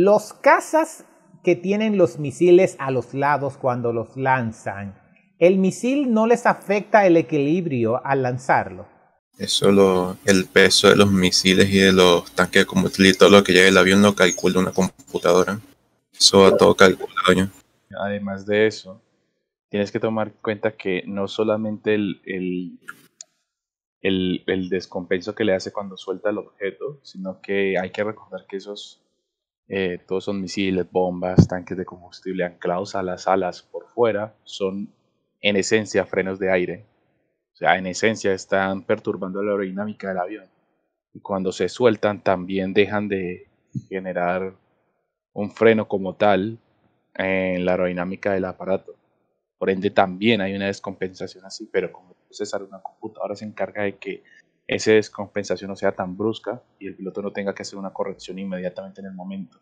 Los cazas que tienen los misiles a los lados cuando los lanzan, ¿el misil no les afecta el equilibrio al lanzarlo? Eso, lo, el peso de los misiles y de los tanques de combustible y todo lo que llega el avión lo calcula una computadora. Eso va todo calculado yo. Además de eso, tienes que tomar en cuenta que no solamente el, el, el, descompenso que le hace cuando suelta el objeto, sino que hay que recordar que esos eh, todos son misiles, bombas, tanques de combustible anclados a las alas por fuera. Son en esencia frenos de aire. O sea, en esencia están perturbando la aerodinámica del avión. Y cuando se sueltan también dejan de generar un freno como tal en la aerodinámica del aparato. Por ende también hay una descompensación así, pero como César, una computadora se encarga de que esa descompensación no sea tan brusca y el piloto no tenga que hacer una corrección inmediatamente en el momento.